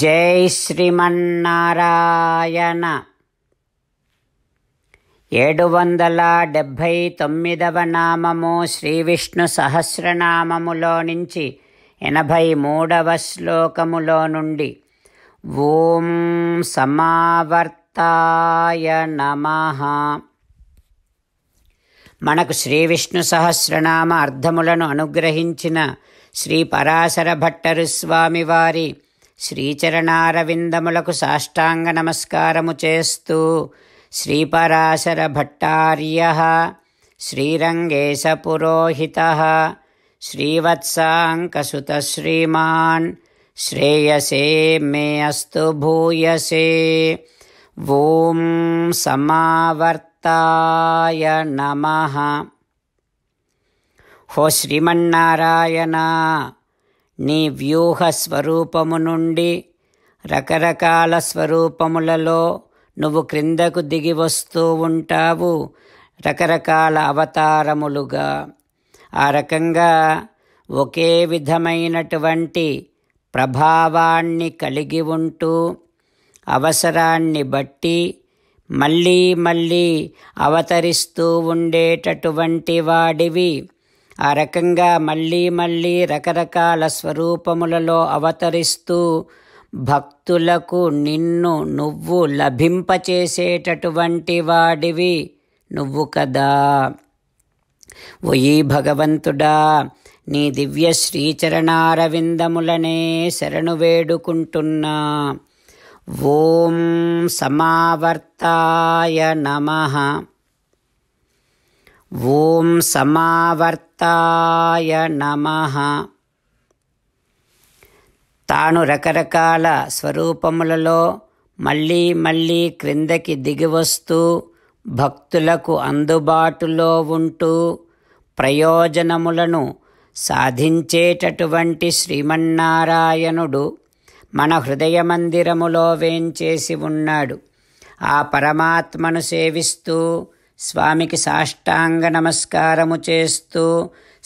జై శ్రీమన్నారాయణ ఏడు వందల డెబ్భై తొమ్మిదవ నామము శ్రీ విష్ణు సహస్రనామములో నుంచి ఎనభై మూడవ శ్లోకములో నుండి ఓం సమావర్తాయ నమ మనకు శ్రీ విష్ణు సహస్రనామ అర్థములను అనుగ్రహించిన శ్రీ పరాశర భట్టరు స్వామివారి వారి శ్రీచరణారవిందములకు సాష్టాంగ నమస్కారము చేస్తూ శ్రీపరాశర భట్టార్య శ్రీరంగేశ పురోహిత శ్రీవత్సాంకసుత శ్రీమాన్ శ్రేయసే మే అస్తు భూయసే ఓం సమావర్తాయ నమ హో శ్రీమన్నారాయణ నీ వ్యూహ స్వరూపము నుండి రకరకాల స్వరూపములలో నువ్వు క్రిందకు దిగి వస్తూ ఉంటావు రకరకాల అవతారములుగా ఆ రకంగా ఒకే విధమైనటువంటి ప్రభావాన్ని కలిగి ఉంటూ అవసరాన్ని బట్టి మళ్ళీ మళ్ళీ అవతరిస్తూ ఉండేటటువంటి వాడివి ఆ రకంగా మళ్ళీ మళ్ళీ రకరకాల స్వరూపములలో అవతరిస్తూ భక్తులకు నిన్ను నువ్వు లభింపచేసేటటువంటి వాడివి నువ్వు కదా ఓయీ భగవంతుడా నీ దివ్య శ్రీచరణారవిందములనే శరణు వేడుకుంటున్నా ఓం సమావర్తాయ నమ ఓం సమావర్తాయ నమః తాను రకరకాల స్వరూపములలో మళ్ళీ మళ్ళీ క్రిందకి దిగివస్తూ భక్తులకు అందుబాటులో ఉంటూ ప్రయోజనములను సాధించేటటువంటి శ్రీమన్నారాయణుడు మన హృదయమందిరములో వేంచేసి ఉన్నాడు ఆ పరమాత్మను సేవిస్తూ స్వామికి సాష్టాంగ నమస్కారము చేస్తూ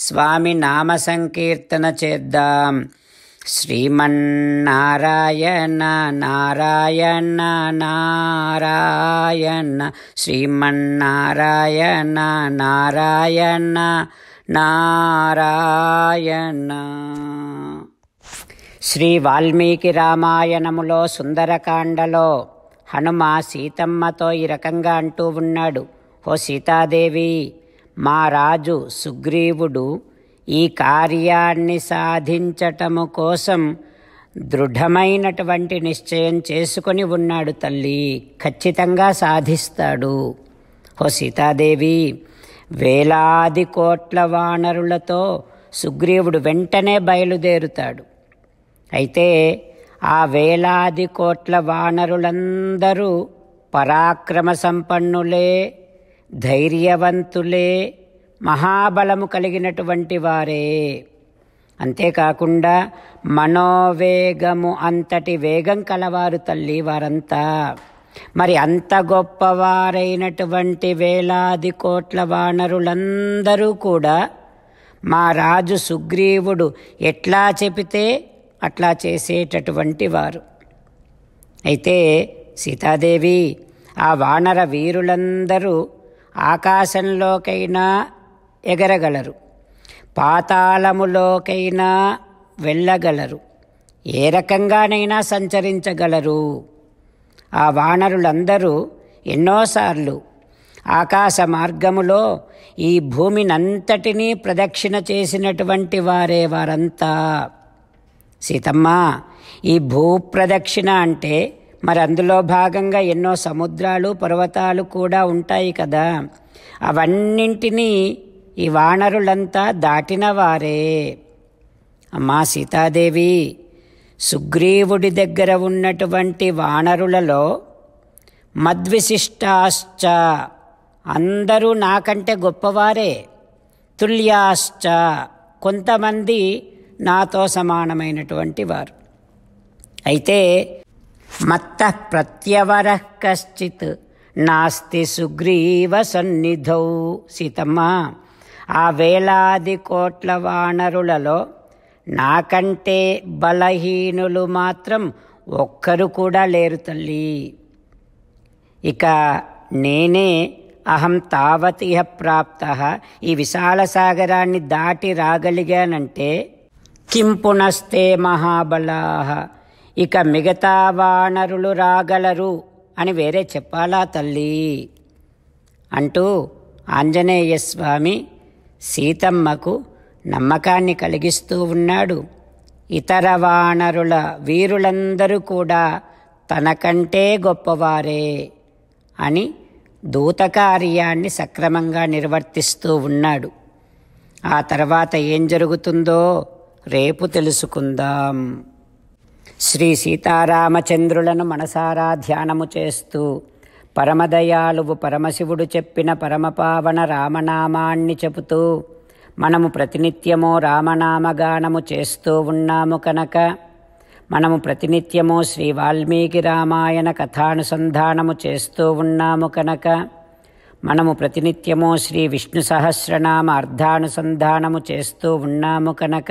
స్వామి నామ సంకీర్తన చేద్దాం శ్రీమన్నారాయణ నారాయణ నారాయణ శ్రీమన్నారాయణ నారాయణ నారాయణ శ్రీ వాల్మీకి రామాయణములో సుందరకాండలో హనుమ సీతమ్మతో ఈ రకంగా అంటూ ఉన్నాడు ఓ సీతాదేవి మా రాజు సుగ్రీవుడు ఈ కార్యాన్ని సాధించటము కోసం దృఢమైనటువంటి నిశ్చయం చేసుకొని ఉన్నాడు తల్లి ఖచ్చితంగా సాధిస్తాడు ఓ సీతాదేవి వేలాది కోట్ల వానరులతో సుగ్రీవుడు వెంటనే బయలుదేరుతాడు అయితే ఆ వేలాది కోట్ల వానరులందరూ పరాక్రమ సంపన్నులే ధైర్యవంతులే మహాబలము కలిగినటువంటి వారే అంతేకాకుండా మనోవేగము అంతటి వేగం కలవారు తల్లి వారంతా మరి అంత గొప్పవారైనటువంటి వేలాది కోట్ల వానరులందరూ కూడా మా రాజు సుగ్రీవుడు ఎట్లా చెబితే అట్లా చేసేటటువంటి వారు అయితే సీతాదేవి ఆ వానర వీరులందరూ ఆకాశంలోకైనా ఎగరగలరు పాతాళములోకైనా వెళ్ళగలరు ఏ రకంగానైనా సంచరించగలరు ఆ వానరులందరూ ఎన్నోసార్లు ఆకాశ మార్గములో ఈ భూమినంతటినీ ప్రదక్షిణ చేసినటువంటి వారే వారంతా సీతమ్మ ఈ భూప్రదక్షిణ అంటే మరి అందులో భాగంగా ఎన్నో సముద్రాలు పర్వతాలు కూడా ఉంటాయి కదా అవన్నింటినీ ఈ వానరులంతా దాటిన వారే అమ్మా సీతాదేవి సుగ్రీవుడి దగ్గర ఉన్నటువంటి వానరులలో మద్విశిష్టాశ్చ అందరూ నాకంటే గొప్పవారే తుల్యాశ్చ కొంతమంది నాతో సమానమైనటువంటి వారు అయితే మత్త ప్రత్యవర కశ్చిత్ నాస్తి సుగ్రీవ సన్నిధౌ సీతమ్మ ఆ వేలాది కోట్ల వానరులలో నాకంటే బలహీనులు మాత్రం ఒక్కరు కూడా లేరు తల్లి ఇక నేనే అహం తావత్ ఇహ ప్రాప్త ఈ విశాల సాగరాన్ని దాటి రాగలిగానంటే కింపునస్తే మహాబలా ఇక మిగతా వానరులు రాగలరు అని వేరే చెప్పాలా తల్లి అంటూ ఆంజనేయ స్వామి సీతమ్మకు నమ్మకాన్ని కలిగిస్తూ ఉన్నాడు ఇతర వానరుల వీరులందరూ కూడా తనకంటే గొప్పవారే అని దూతకార్యాన్ని సక్రమంగా నిర్వర్తిస్తూ ఉన్నాడు ఆ తర్వాత ఏం జరుగుతుందో రేపు తెలుసుకుందాం శ్రీ సీతారామచంద్రులను మనసారా ధ్యానము చేస్తూ పరమదయాళువు పరమశివుడు చెప్పిన పరమపావన రామనామాన్ని చెబుతూ మనము ప్రతినిత్యము రామనామగానము చేస్తూ ఉన్నాము కనుక మనము ప్రతినిత్యము శ్రీ వాల్మీకి రామాయణ కథానుసంధానము చేస్తూ ఉన్నాము కనుక మనము ప్రతినిత్యము శ్రీ విష్ణు సహస్రనామ అర్ధానుసంధానము చేస్తూ ఉన్నాము కనుక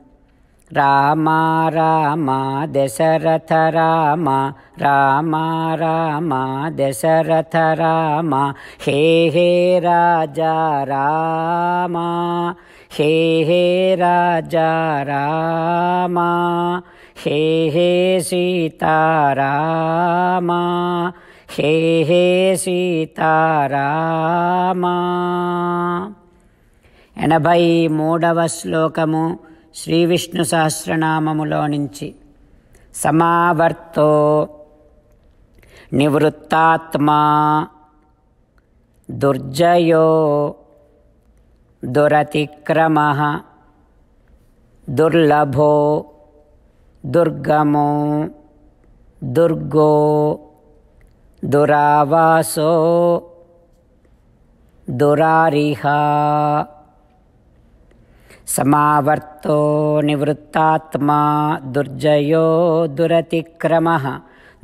రామ రామ దశరథ రామ రామ రామ దశరథ రామ హే హే రాజా రామ హే హే రాజా రామ హే హే సీతారామ హే హే సీతారామ ఎనభై మూడవ శ్లోకము శ్రీ విష్ణు సహస్రనామములో నుంచి సమావర్తో నివృత్తాత్మా దుర్జయో దురతిక్రమ దుర్లభో దుర్గమో దుర్గో दुरावासो दुरारिहा समावर्तो निवृत्तात्मा दुर्जयो दुरतिक्रमः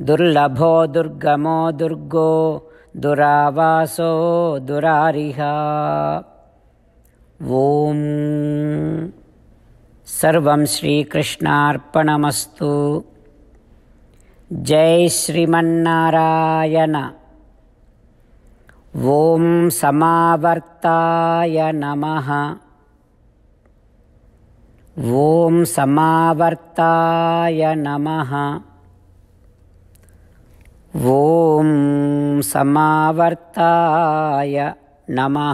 दुर्लभो दुर्गमो दुर्गो दुरावासो दुरारिहा ॐ सर्वं श्रीकृष्णार्पणमस्तु जय श्रीमन्नारायण ॐ समावर्ताय नमः वोम समावर्ताय नमः वोम समावर्ताय नमः